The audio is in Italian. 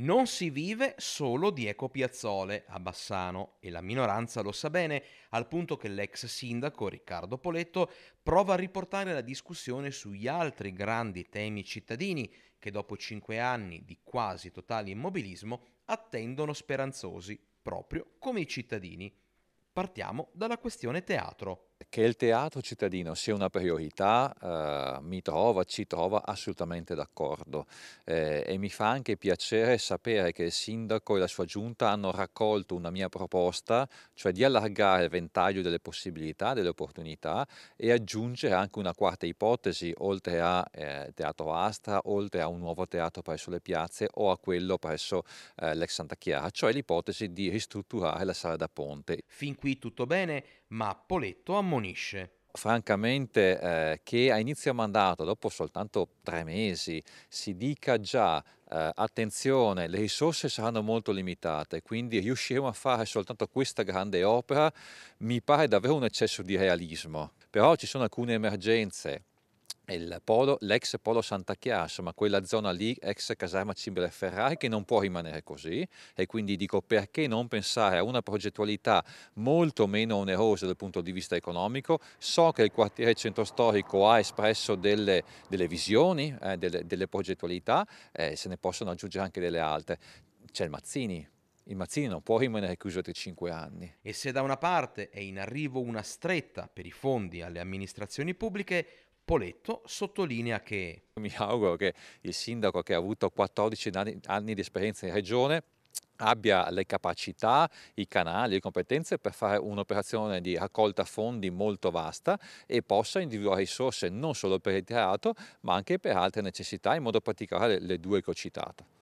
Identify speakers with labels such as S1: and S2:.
S1: Non si vive solo di Piazzole a Bassano e la minoranza lo sa bene, al punto che l'ex sindaco Riccardo Poletto prova a riportare la discussione sugli altri grandi temi cittadini che dopo cinque anni di quasi totale immobilismo attendono speranzosi, proprio come i cittadini. Partiamo dalla questione teatro
S2: che il teatro cittadino sia una priorità eh, mi trova, ci trova assolutamente d'accordo eh, e mi fa anche piacere sapere che il sindaco e la sua giunta hanno raccolto una mia proposta, cioè di allargare il ventaglio delle possibilità, delle opportunità e aggiungere anche una quarta ipotesi oltre a eh, Teatro Astra, oltre a un nuovo teatro presso le piazze o a quello presso eh, l'ex Santa Chiara, cioè l'ipotesi di ristrutturare la sala da ponte.
S1: Fin qui tutto bene, ma Poletto ha molto ammonisce?
S2: francamente eh, che a inizio mandato, dopo soltanto tre mesi, si dica già eh, attenzione, le risorse saranno molto limitate, quindi riusciremo a fare soltanto questa grande opera, mi pare davvero un eccesso di realismo. Però ci sono alcune emergenze, Polo, l'ex polo Santa Chiara, insomma quella zona lì, ex caserma Cimbele Ferrari, che non può rimanere così e quindi dico perché non pensare a una progettualità molto meno onerosa dal punto di vista economico. So che il quartiere centro storico ha espresso delle, delle visioni, eh, delle, delle, progettualità, eh, se ne possono aggiungere anche delle altre. C'è il Mazzini, il Mazzini non può rimanere chiuso altri cinque anni.
S1: E se da una parte è in arrivo una stretta per i fondi alle amministrazioni pubbliche, Poletto sottolinea che... Mi auguro che il sindaco che ha avuto 14 anni,
S2: anni di esperienza in regione abbia le capacità, i canali, le competenze per fare un'operazione di raccolta fondi molto vasta e possa individuare risorse non solo per il teatro ma anche per altre necessità, in modo particolare le due che ho citato.